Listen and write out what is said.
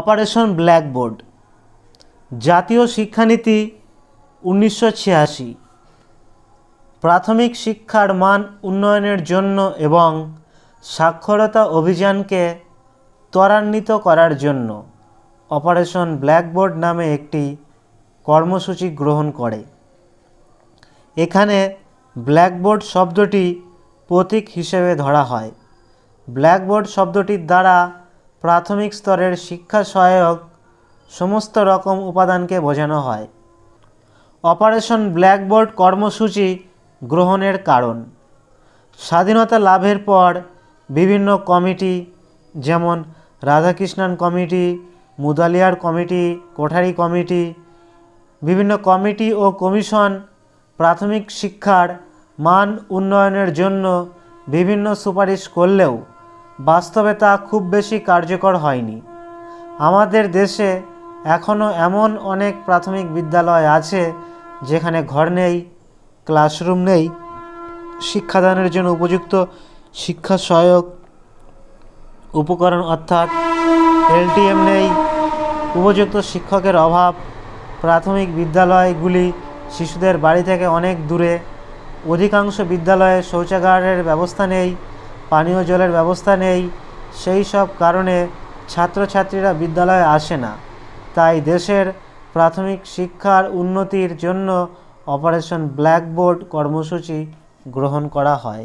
operation blackboard জাতীয় শিক্ষানীতি উনিশশো ছিয়াশি প্রাথমিক শিক্ষার মান উন্নয়নের জন্য এবং সাক্ষরতা অভিযানকে ত্বরান্বিত করার জন্য অপারেশন ব্ল্যাকবোর্ড নামে একটি কর্মসূচি গ্রহণ করে এখানে ব্ল্যাকবোর্ড শব্দটি প্রতীক হিসেবে ধরা হয় ব্ল্যাকবোর্ড শব্দটির দ্বারা প্রাথমিক স্তরের শিক্ষা সহায়ক সমস্ত রকম উপাদানকে বোঝানো হয় অপারেশন ব্ল্যাকবোর্ড কর্মসূচি গ্রহণের কারণ স্বাধীনতা লাভের পর বিভিন্ন কমিটি যেমন Radhakrishnan committee Mudaliar committee Kothari committee বিভিন্ন কমিটি ও কমিশন প্রাথমিক শিক্ষার মান উন্নয়নের জন্য বিভিন্ন সুপারিশ করলেও বাস্তবে তা খুব বেশি কার্যকর হয়নি আমাদের দেশে এখনও এমন অনেক প্রাথমিক বিদ্যালয় আছে যেখানে ঘর নেই ক্লাসরুম নেই শিক্ষাদানের জন্য উপযুক্ত শিক্ষা সহায়ক উপকরণ অর্থাৎ এলটিএম নেই উপযুক্ত শিক্ষকের অভাব প্রাথমিক বিদ্যালয়গুলি শিশুদের বাড়ি থেকে অনেক দূরে অধিকাংশ বিদ্যালয়ে শৌচাগারের ব্যবস্থা নেই পানীয় জলের ব্যবস্থা নেই সেই সব কারণে ছাত্রছাত্রীরা বিদ্যালয়ে আসে না তাই দেশের প্রাথমিক শিক্ষার উন্নতির জন্য অপারেশন ব্ল্যাকবোর্ড কর্মসূচি গ্রহণ করা হয়